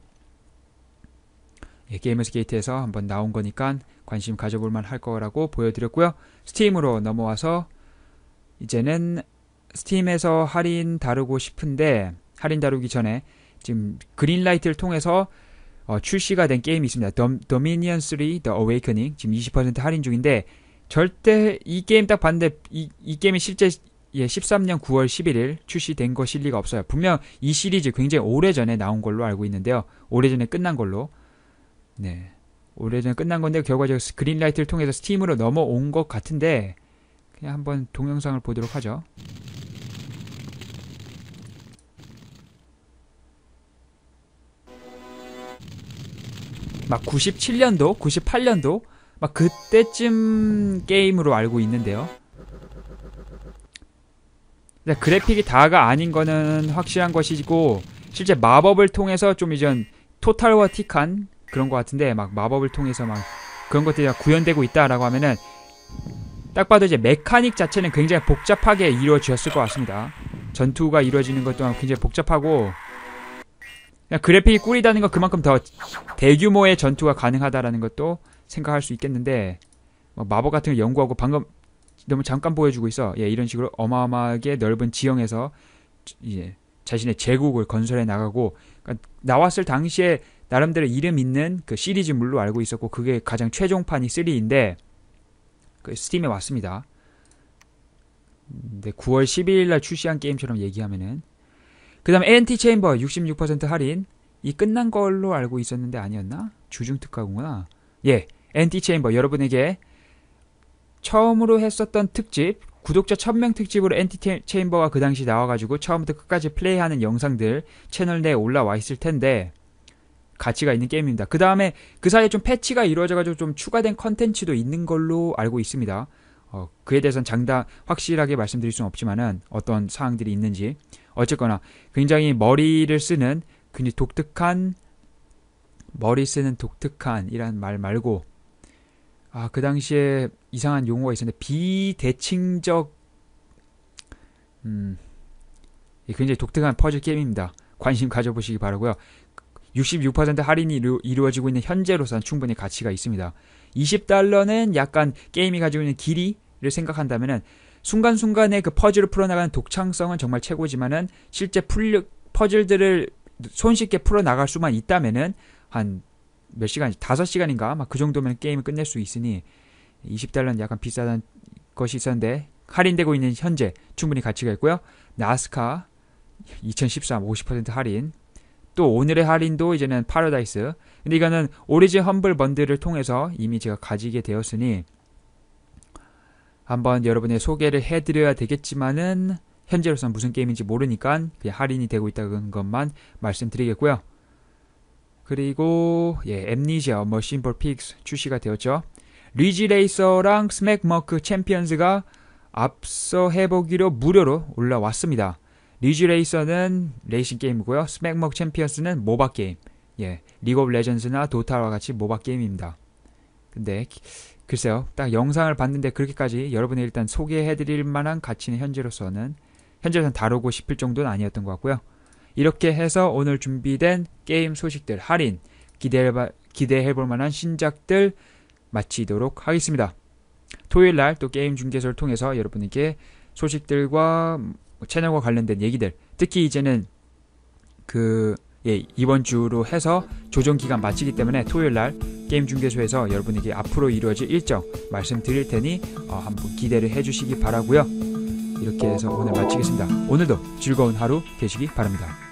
예, 게이머스 게이트에서 한번 나온 거니까 관심 가져볼 만할 거라고 보여드렸고요. 스팀으로 넘어와서 이제는 스팀에서 할인 다루고 싶은데 할인 다루기 전에 지금 그린라이트를 통해서 어, 출시가 된 게임이 있습니다. Dominion 3 The Awakening 지금 20% 할인 중인데 절대 이 게임 딱 봤는데 이, 이 게임이 실제 예, 13년 9월 11일 출시된 것일 리가 없어요. 분명 이 시리즈 굉장히 오래전에 나온 걸로 알고 있는데요. 오래전에 끝난 걸로. 네. 오래전에 끝난 건데 결과적으로 그린라이트를 통해서 스팀으로 넘어온 것 같은데 그냥 한번 동영상을 보도록 하죠. 막 97년도, 98년도 막 그때쯤 게임으로 알고 있는데요. 그래픽이 다가 아닌 거는 확실한 것이고 실제 마법을 통해서 좀 이전 토탈워 틱한 그런 것 같은데 막 마법을 통해서 막 그런 것들이 구현되고 있다라고 하면은 딱 봐도 이제 메카닉 자체는 굉장히 복잡하게 이루어졌을 것 같습니다. 전투가 이루어지는 것 또한 굉장히 복잡하고 그래픽이 꿀이다는 건 그만큼 더 대규모의 전투가 가능하다라는 것도 생각할 수 있겠는데 뭐 마법 같은 걸 연구하고 방금 너무 잠깐 보여주고 있어. 예, 이런 식으로 어마어마하게 넓은 지형에서 예, 자신의 제국을 건설해 나가고 그러니까 나왔을 당시에 나름대로 이름 있는 그 시리즈물로 알고 있었고 그게 가장 최종판이 3인데 그 스팀에 왔습니다. 근데 9월 12일 날 출시한 게임처럼 얘기하면은 그 다음에 ANT 체인버 66% 할인 이 끝난 걸로 알고 있었는데 아니었나? 주중 특가구나 예, NT 체인버 여러분에게 처음으로 했었던 특집 구독자 1000명 특집으로 NT 체인버가 그 당시 나와가지고 처음부터 끝까지 플레이하는 영상들 채널 내에 올라와 있을 텐데 가치가 있는 게임입니다. 그 다음에 그 사이에 좀 패치가 이루어져가지고 좀 추가된 컨텐츠도 있는 걸로 알고 있습니다. 어, 그에 대해서는 장담 확실하게 말씀드릴 수는 없지만은 어떤 사항들이 있는지 어쨌거나 굉장히 머리를 쓰는 굉장히 독특한 머리 쓰는 독특한이란 말 말고 아 그 당시에 이상한 용어가 있었는데 비대칭적 음 굉장히 독특한 퍼즐 게임입니다. 관심 가져보시기 바라고요. 66% 할인이 이루, 이루어지고 있는 현재로서는 충분히 가치가 있습니다. 20달러는 약간 게임이 가지고 있는 길이를 생각한다면은 순간순간에그 퍼즐을 풀어나가는 독창성은 정말 최고지만은 실제 풀 퍼즐들을 손쉽게 풀어나갈 수만 있다면은 한 몇 시간, 다섯 시간인가? 막 그 정도면 게임을 끝낼 수 있으니 20달러는 약간 비싼 싸 것이 있었는데 할인되고 있는 현재 충분히 가치가 있고요. 나스카 2013 50% 할인. 또 오늘의 할인도 이제는 파라다이스. 근데 이거는 오리지 험블 번들을 통해서 이미 제가 가지게 되었으니 한번 여러분의 소개를 해드려야 되겠지만은 현재로서는 무슨 게임인지 모르니까 그냥 할인이 되고 있다는 것만 말씀드리겠고요. 그리고 예, 엠니지아 머신 볼 픽스 출시가 되었죠. 리지 레이서랑 스맥머크 챔피언즈가 앞서 해보기로 무료로 올라왔습니다. 리지 레이서는 레이싱 게임이고요. 스맥머크 챔피언스는 모바 게임. 예, 리그 오브 레전드나 도타와 같이 모바 게임입니다. 근데 글쎄요. 딱 영상을 봤는데 그렇게까지 여러분의 일단 소개해드릴 만한 가치는 현재로서는 현재로서는 다루고 싶을 정도는 아니었던 것 같고요. 이렇게 해서 오늘 준비된 게임 소식들 할인 기대해봐, 기대해볼 만한 신작들 마치도록 하겠습니다. 토요일 날 또 게임 중계소를 통해서 여러분에게 소식들과 뭐 채널과 관련된 얘기들 특히 이제는 그 예, 이번 주로 해서 조정 기간 마치기 때문에 토요일 날 게임 중개소에서 여러분에게 앞으로 이루어질 일정 말씀드릴 테니 어, 한번 기대를 해주시기 바라고요. 이렇게 해서 오늘 마치겠습니다. 오늘도 즐거운 하루 되시기 바랍니다.